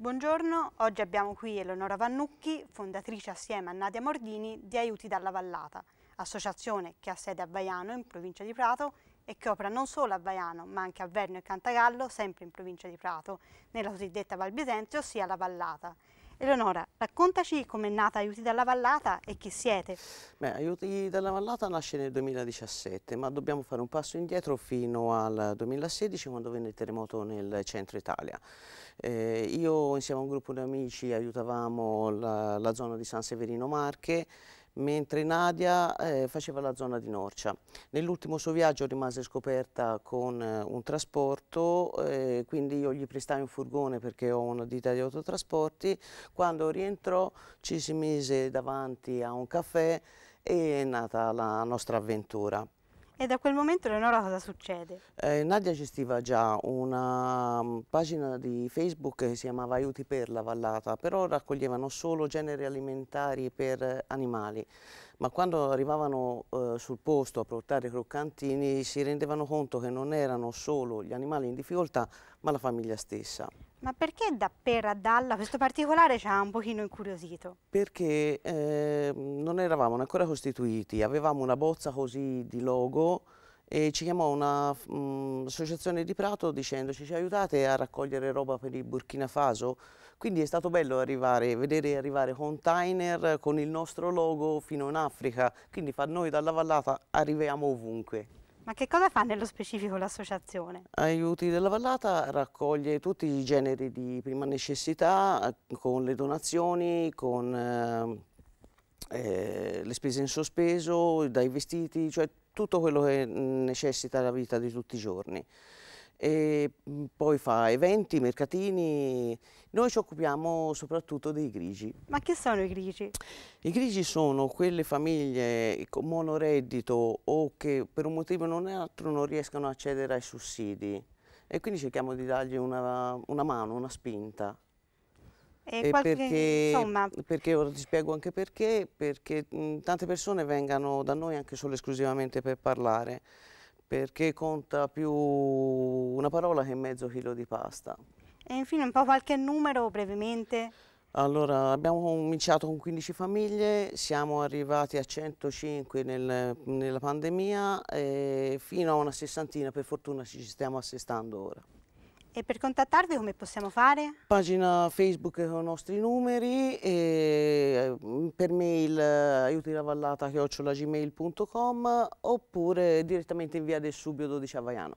Buongiorno, oggi abbiamo qui Eleonora Vannucchi, fondatrice assieme a Nadia Mordini di Aiuti dalla Vallata, associazione che ha sede a Baiano in provincia di Prato e che opera non solo a Baiano ma anche a Verno e Cantagallo, sempre in provincia di Prato, nella cosiddetta Val Bisenzio, ossia la Vallata, Eleonora, raccontaci com'è nata Aiuti dalla Vallata e chi siete. Beh, Aiuti dalla Vallata nasce nel 2017, ma dobbiamo fare un passo indietro fino al 2016 quando venne il terremoto nel centro Italia. Eh, io insieme a un gruppo di amici aiutavamo la, la zona di San Severino Marche mentre Nadia eh, faceva la zona di Norcia. Nell'ultimo suo viaggio rimase scoperta con eh, un trasporto, eh, quindi io gli prestai un furgone perché ho una ditta di autotrasporti. Quando rientrò ci si mise davanti a un caffè e è nata la nostra avventura. E da quel momento Leonora cosa succede? Eh, Nadia gestiva già una mm, pagina di Facebook che si chiamava Aiuti per la Vallata, però raccoglievano solo generi alimentari per animali, ma quando arrivavano eh, sul posto a portare i croccantini si rendevano conto che non erano solo gli animali in difficoltà, ma la famiglia stessa. Ma perché da Pera a Dalla questo particolare ci ha un pochino incuriosito? Perché eh, non eravamo ancora costituiti, avevamo una bozza così di logo e ci chiamò un'associazione mm, di Prato dicendoci ci aiutate a raccogliere roba per il Burkina Faso? Quindi è stato bello arrivare, vedere arrivare container con il nostro logo fino in Africa, quindi fa noi dalla vallata arriviamo ovunque. Ma che cosa fa nello specifico l'associazione? Aiuti della Vallata raccoglie tutti i generi di prima necessità eh, con le donazioni, con eh, eh, le spese in sospeso, dai vestiti, cioè tutto quello che necessita la vita di tutti i giorni. E mm, poi fa eventi, mercatini. Noi ci occupiamo soprattutto dei grigi. Ma che sono i grigi? I grigi sono quelle famiglie con monoreddito o che per un motivo o non altro non riescono a accedere ai sussidi e quindi cerchiamo di dargli una, una mano, una spinta. E, e qualche, perché, insomma... perché, ora ti spiego anche perché, perché mh, mm, tante persone vengano da noi anche solo esclusivamente per parlare perché conta più una parola che mezzo chilo di pasta. E infine un po' qualche numero brevemente? Allora, abbiamo cominciato con 15 famiglie, siamo arrivati a 105 nel, nella pandemia e fino a una sessantina per fortuna ci stiamo assestando ora. E per contattarvi come possiamo fare? Pagina Facebook con i nostri numeri, e mm, per mail eh, aiutilavallata.gmail.com oppure direttamente in via del Subio 12 a Vaiano.